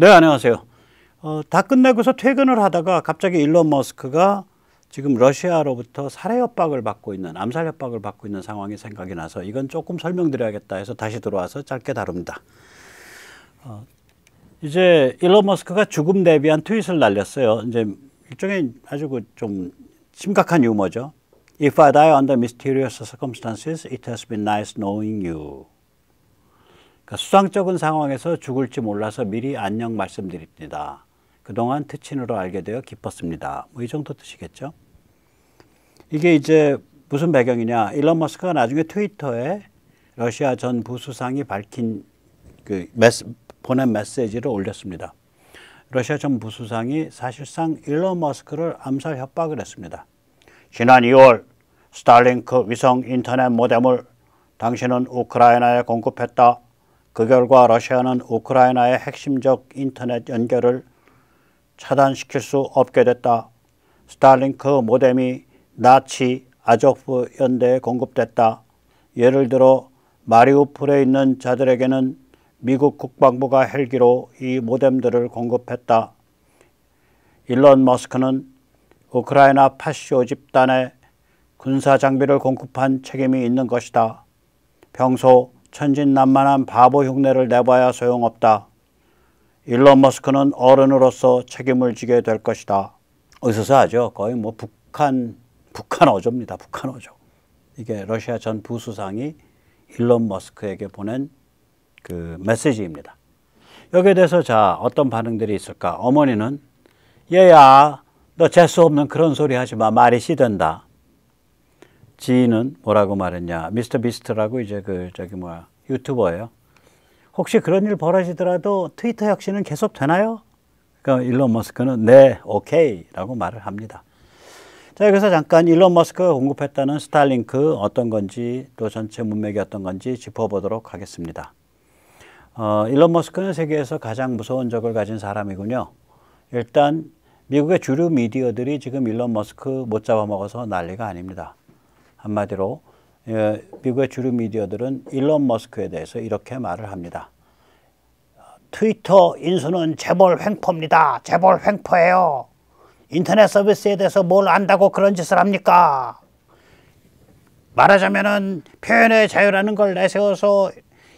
네, 안녕하세요. 어, 다 끝나고서 퇴근을 하다가 갑자기 일론 머스크가 지금 러시아로부터 살해 협박을 받고 있는 암살 협박을 받고 있는 상황이 생각이 나서 이건 조금 설명드려야겠다 해서 다시 들어와서 짧게 다룹니다. 어, 이제 일론 머스크가 죽음 대비한 트윗을 날렸어요. 이제 일종의 아주 그 좀 심각한 유머죠. If I die under mysterious circumstances, it has been nice knowing you. 그러니까 수상쩍은 상황에서 죽을지 몰라서 미리 안녕 말씀드립니다. 그동안 특친으로 알게 되어 기뻤습니다. 뭐 이 정도 뜻이겠죠? 이게 이제 무슨 배경이냐? 일론 머스크가 나중에 트위터에 러시아 전 부수상이 밝힌 그 메시, 보낸 메시지를 올렸습니다. 러시아 전 부수상이 사실상 일론 머스크를 암살 협박을 했습니다. 지난 2월 스타링크 위성 인터넷 모뎀을 당신은 우크라이나에 공급했다. 그 결과 러시아는 우크라이나의 핵심적 인터넷 연결을 차단시킬 수 없게 됐다. 스타링크 모뎀이 나치 아조프 연대에 공급됐다. 예를 들어 마리우폴에 있는 자들에게는 미국 국방부가 헬기로 이 모뎀들을 공급했다. 일론 머스크는 우크라이나 파시오 집단에 군사 장비를 공급한 책임이 있는 것이다. 평소 천진난만한 바보 흉내를 내봐야 소용없다. 일론 머스크는 어른으로서 책임을 지게 될 것이다. 의서사죠. 거의 뭐 북한, 북한 어조입니다. 북한 어조. 이게 러시아 전 부수상이 일론 머스크에게 보낸 그 메시지입니다. 여기에 대해서 자, 어떤 반응들이 있을까? 어머니는 얘야, 너 재수 없는 그런 소리 하지 마. 말이 시된다. 지인은 뭐라고 말했냐. 미스터 비스트라고 이제 그 저기 뭐야 유튜버예요. 혹시 그런 일 벌어지더라도 트위터 혁신은 계속 되나요? 그러니까 일론 머스크는 네, 오케이라고 말을 합니다. 자, 여기서 잠깐 일론 머스크가 공급했다는 스타링크 어떤 건지 또 전체 문맥이 어떤 건지 짚어보도록 하겠습니다. 어, 일론 머스크는 세계에서 가장 무서운 적을 가진 사람이군요. 일단 미국의 주류 미디어들이 지금 일론 머스크 못 잡아먹어서 난리가 아닙니다. 한마디로 예, 미국의 주류 미디어들은 일론 머스크에 대해서 이렇게 말을 합니다. 트위터 인수는 재벌 횡포입니다. 재벌 횡포예요. 인터넷 서비스에 대해서 뭘 안다고 그런 짓을 합니까? 말하자면은 표현의 자유라는 걸 내세워서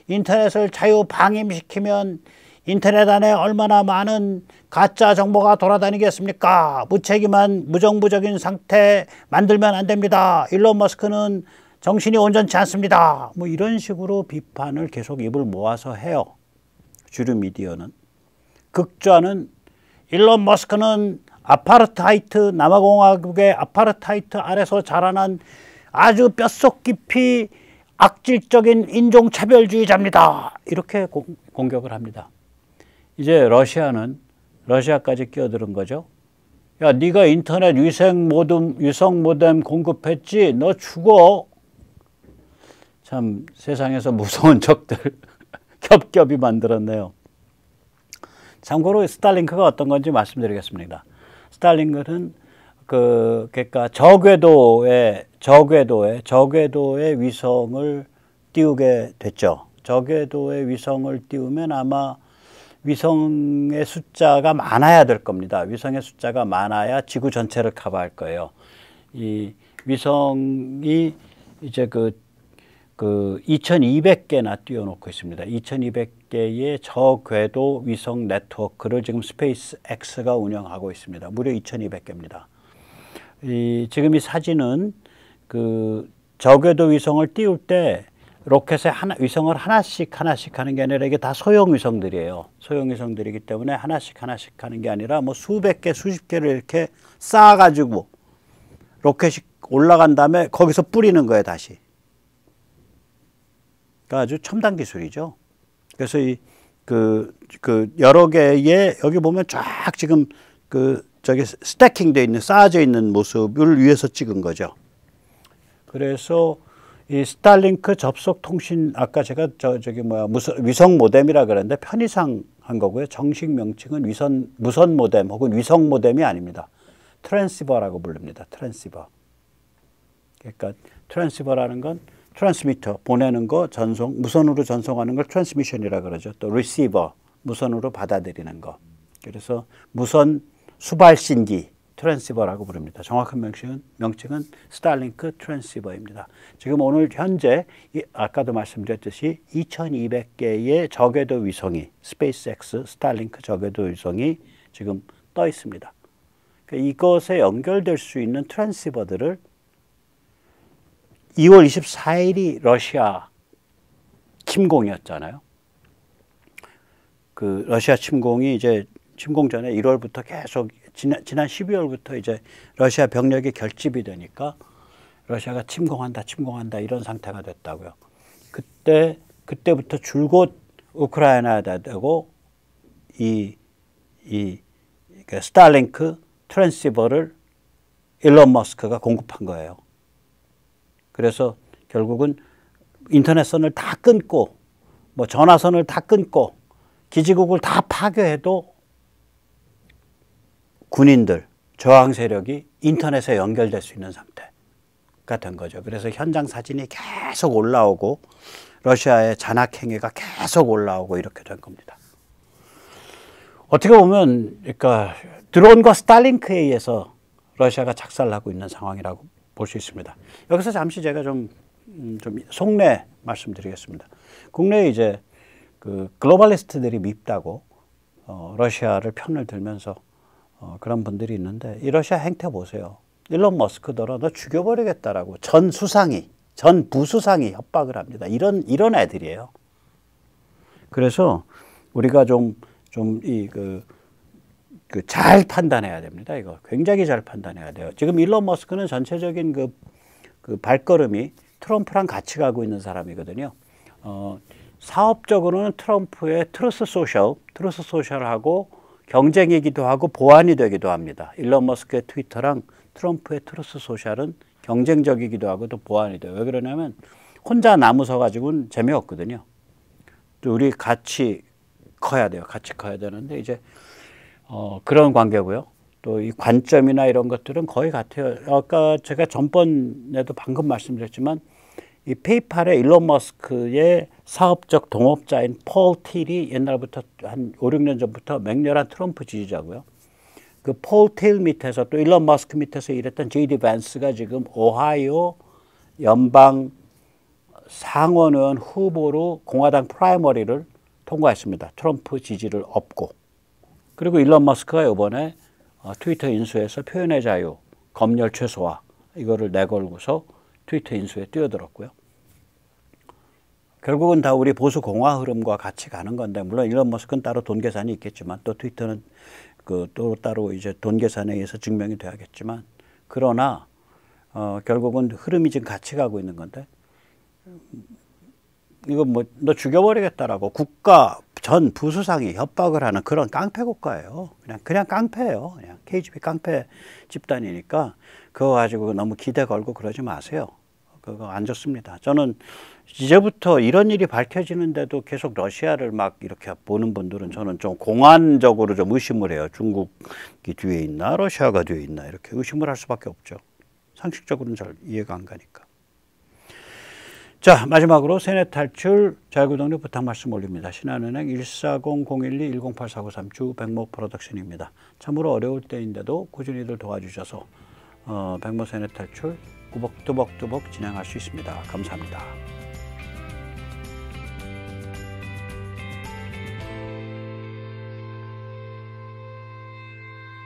인터넷을 자유 방임시키면 인터넷 안에 얼마나 많은 가짜 정보가 돌아다니겠습니까? 무책임한 무정부적인 상태 만들면 안 됩니다. 일론 머스크는 정신이 온전치 않습니다. 뭐 이런 식으로 비판을 계속 입을 모아서 해요. 주류 미디어는. 극좌는 일론 머스크는 아파르타이트 남아공화국의 아파르타이트 아래서 자라난 아주 뼛속 깊이 악질적인 인종차별주의자입니다. 이렇게 공, 공격을 합니다. 이제 러시아는 러시아까지 끼어드는 거죠. 야, 네가 인터넷 위생 모뎀, 위성 모뎀 공급했지? 너 죽어. 참 세상에서 무서운 적들 겹겹이 만들었네요. 참고로 스타링크가 어떤 건지 말씀드리겠습니다. 스타링크는 그 그러니까 저궤도에 저궤도에 저궤도에 위성을 띄우게 됐죠. 저궤도에 위성을 띄우면 아마 위성의 숫자가 많아야 될 겁니다. 위성의 숫자가 많아야 지구 전체를 커버할 거예요. 이 위성이 이제 그, 그 2200개나 띄워놓고 있습니다. 2200개의 저궤도 위성 네트워크를 지금 스페이스 X가 운영하고 있습니다. 무려 2200개입니다. 이, 지금 이 사진은 그 저궤도 위성을 띄울 때 로켓에 하나, 위성을 하나씩 하나씩 하는 게 아니라 이게 다 소형 위성들이에요. 소형 위성들이기 때문에 하나씩 하나씩 하는 게 아니라 뭐 수백 개, 수십 개를 이렇게 쌓아가지고 로켓이 올라간 다음에 거기서 뿌리는 거예요, 다시. 그러니까 아주 첨단 기술이죠. 그래서 이, 그, 그, 여러 개의 여기 보면 쫙 지금 그, 저기 스태킹 돼 있는, 쌓아져 있는 모습을 위해서 찍은 거죠. 그래서 이 스타링크 접속 통신 아까 제가 저 저기 뭐야 무선 위성 모뎀이라 그랬는데 편의상 한 거고요. 정식 명칭은 위선 무선 모뎀 혹은 위성 모뎀이 아닙니다. 트랜시버라고 부릅니다. 트랜시버. 그러니까 트랜시버라는 건 트랜스미터 보내는 거 전송 무선으로 전송하는 걸 트랜스미션이라 그러죠. 또 리시버 무선으로 받아들이는 거. 그래서 무선 수발신기 트랜시버라고 부릅니다. 정확한 명칭은, 명칭은 스타링크 트랜시버입니다. 지금 오늘 현재 아까도 말씀드렸듯이 2200개의 저궤도 위성이 스페이스X 스타링크 저궤도 위성이 지금 떠 있습니다. 그러니까 이것에 연결될 수 있는 트랜시버들을 2월 24일이 러시아 침공이었잖아요. 그 러시아 침공이 이제 침공 전에 1월부터 계속 지난, 지난 12월부터 이제 러시아 병력이 결집이 되니까 러시아가 침공한다, 침공한다 이런 상태가 됐다고요. 그때 그때부터 줄곧 우크라이나에다 대고 이, 이 그러니까 스타링크 트랜시버를 일론 머스크가 공급한 거예요. 그래서 결국은 인터넷선을 다 끊고 뭐 전화선을 다 끊고 기지국을 다 파괴해도 군인들, 저항 세력이 인터넷에 연결될 수 있는 상태 같은 거죠. 그래서 현장 사진이 계속 올라오고 러시아의 잔악행위가 계속 올라오고 이렇게 된 겁니다. 어떻게 보면, 그러니까 드론과 스타링크에 의해서 러시아가 작살하고 있는 상황이라고 볼 수 있습니다. 여기서 잠시 제가 좀, 음, 좀 속내 말씀드리겠습니다. 국내에 이제 그 글로벌리스트들이 밉다고 어, 러시아를 편을 들면서 어, 그런 분들이 있는데 이 러시아 행태 보세요. 일론 머스크더러 너 죽여버리겠다라고 전 수상이 전 부수상이 협박을 합니다. 이런 이런 애들이에요. 그래서 우리가 좀 좀 이그 그, 그 판단해야 됩니다. 이거 굉장히 잘 판단해야 돼요. 지금 일론 머스크는 전체적인 그, 그 발걸음이 트럼프랑 같이 가고 있는 사람이거든요. 어, 사업적으로는 트럼프의 트러스 소셜, 트러스 소셜하고 경쟁이기도 하고 보완이 되기도 합니다. 일론 머스크의 트위터랑 트럼프의 트러스 소셜은 경쟁적이기도 하고 또 보완이 돼요. 왜 그러냐면 혼자 나무 서가지고는 재미없거든요. 또 우리 같이 커야 돼요. 같이 커야 되는데 이제 어, 그런 관계고요. 또 이 관점이나 이런 것들은 거의 같아요. 아까 제가 전번에도 방금 말씀드렸지만 이 페이팔의 일론 머스크의 사업적 동업자인 폴 틸이 옛날부터 한 5, 6년 전부터 맹렬한 트럼프 지지자고요. 그 폴 틸 밑에서 또 일론 머스크 밑에서 일했던 제이디 스가 지금 오하이오 연방 상원의 후보로 공화당 프라이머리를 통과했습니다. 트럼프 지지를 업고. 그리고 일론 머스크가 이번에 어, 트위터 인수에서 표현의 자유, 검열 최소화 이거를 내걸고서 트위터 인수에 뛰어들었고요. 결국은 다 우리 보수 공화 흐름과 같이 가는 건데 물론 일론 머스크는 따로 돈 계산이 있겠지만 또 트위터는 그 또 따로 이제 돈 계산에 의해서 증명이 돼야겠지만 그러나 어 결국은 흐름이 지금 같이 가고 있는 건데 음, 이거 뭐 너 죽여버리겠다라고 국가 전 부수상이 협박을 하는 그런 깡패 국가예요. 그냥 그냥 깡패예요. 그냥 KGB 깡패 집단이니까 그거 가지고 너무 기대 걸고 그러지 마세요. 그거 안 좋습니다. 저는 이제부터 이런 일이 밝혀지는데도 계속 러시아를 막 이렇게 보는 분들은 저는 좀 공안적으로 좀 의심을 해요. 중국이 뒤에 있나, 러시아가 뒤에 있나 이렇게 의심을 할 수밖에 없죠. 상식적으로는 잘 이해가 안 가니까. 자, 마지막으로 세뇌 탈출 자유구독료 부탁 말씀 올립니다. 신한은행 140-012-10849 3 주 백모 프로덕션입니다. 참으로 어려울 때인데도 꾸준히들 도와주셔서 어, 백모 세뇌 탈출 꾸벅두벅두벅 진행할 수 있습니다. 감사합니다.